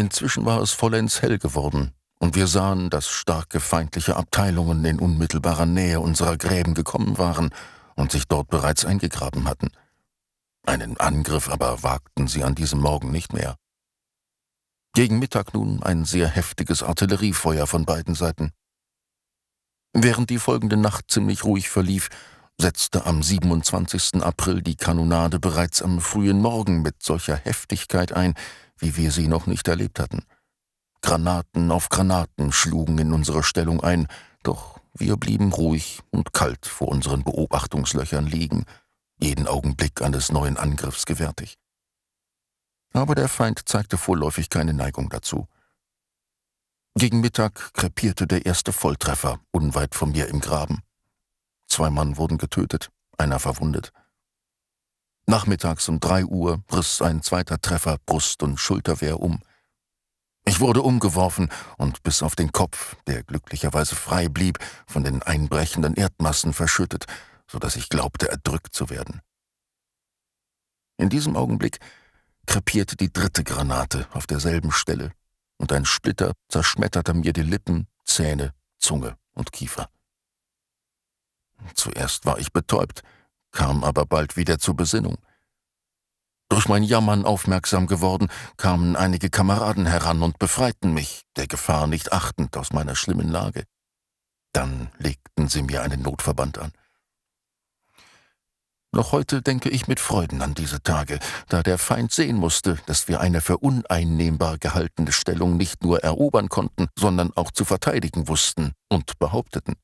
Inzwischen war es vollends hell geworden, und wir sahen, dass starke feindliche Abteilungen in unmittelbarer Nähe unserer Gräben gekommen waren und sich dort bereits eingegraben hatten. Einen Angriff aber wagten sie an diesem Morgen nicht mehr. Gegen Mittag nun ein sehr heftiges Artilleriefeuer von beiden Seiten. Während die folgende Nacht ziemlich ruhig verlief, setzte am 27. April die Kanonade bereits am frühen Morgen mit solcher Heftigkeit ein, wie wir sie noch nicht erlebt hatten. Granaten auf Granaten schlugen in unsere Stellung ein, doch wir blieben ruhig und kalt vor unseren Beobachtungslöchern liegen, jeden Augenblick eines neuen Angriffs gewärtig. Aber der Feind zeigte vorläufig keine Neigung dazu. Gegen Mittag krepierte der erste Volltreffer unweit von mir im Graben. Zwei Mann wurden getötet, einer verwundet. Nachmittags um drei Uhr riss ein zweiter Treffer Brust- und Schulterwehr um. Ich wurde umgeworfen und bis auf den Kopf, der glücklicherweise frei blieb, von den einbrechenden Erdmassen verschüttet, so dass ich glaubte, erdrückt zu werden. In diesem Augenblick krepierte die dritte Granate auf derselben Stelle, und ein Splitter zerschmetterte mir die Lippen, Zähne, Zunge und Kiefer. Zuerst war ich betäubt, kam aber bald wieder zur Besinnung. Durch mein Jammern aufmerksam geworden, kamen einige Kameraden heran und befreiten mich, der Gefahr nicht achtend, aus meiner schlimmen Lage. Dann legten sie mir einen Notverband an. Noch heute denke ich mit Freuden an diese Tage, da der Feind sehen musste, dass wir eine für uneinnehmbar gehaltene Stellung nicht nur erobern konnten, sondern auch zu verteidigen wussten und behaupteten.